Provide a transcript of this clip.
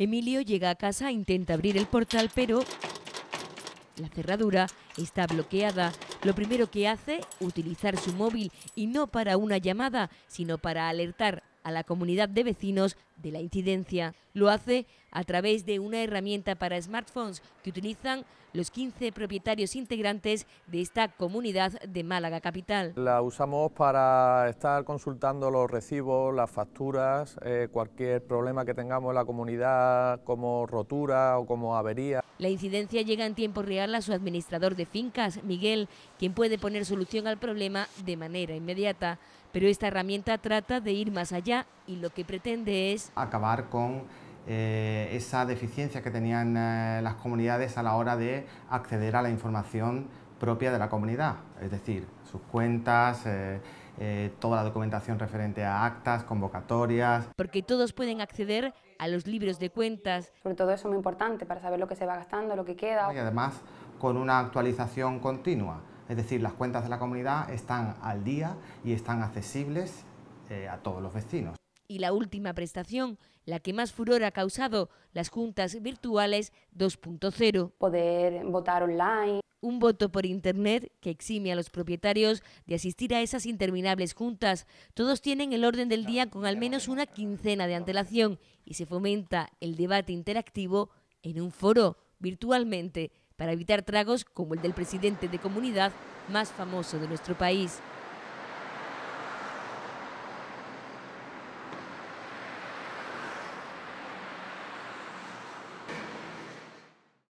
Emilio llega a casa, e intenta abrir el portal, pero la cerradura está bloqueada. Lo primero que hace, utilizar su móvil y no para una llamada, sino para alertar a la comunidad de vecinos de la incidencia. Lo hace a través de una herramienta para smartphones que utilizan los 15 propietarios integrantes de esta comunidad de Málaga Capital. La usamos para estar consultando los recibos, las facturas, eh, cualquier problema que tengamos en la comunidad como rotura o como avería. La incidencia llega en tiempo real a su administrador de fincas, Miguel, quien puede poner solución al problema de manera inmediata. Pero esta herramienta trata de ir más allá y lo que pretende es... Acabar con eh, esa deficiencia que tenían eh, las comunidades a la hora de acceder a la información propia de la comunidad, es decir, sus cuentas, eh, toda la documentación referente a actas, convocatorias. Porque todos pueden acceder a los libros de cuentas. Sobre todo eso es muy importante para saber lo que se va gastando, lo que queda. Y además con una actualización continua, es decir, las cuentas de la comunidad están al día y están accesibles a todos los vecinos y la última prestación, la que más furor ha causado, las juntas virtuales 2.0. Poder votar online. Un voto por Internet que exime a los propietarios de asistir a esas interminables juntas. Todos tienen el orden del día con al menos una quincena de antelación y se fomenta el debate interactivo en un foro, virtualmente, para evitar tragos como el del presidente de comunidad más famoso de nuestro país.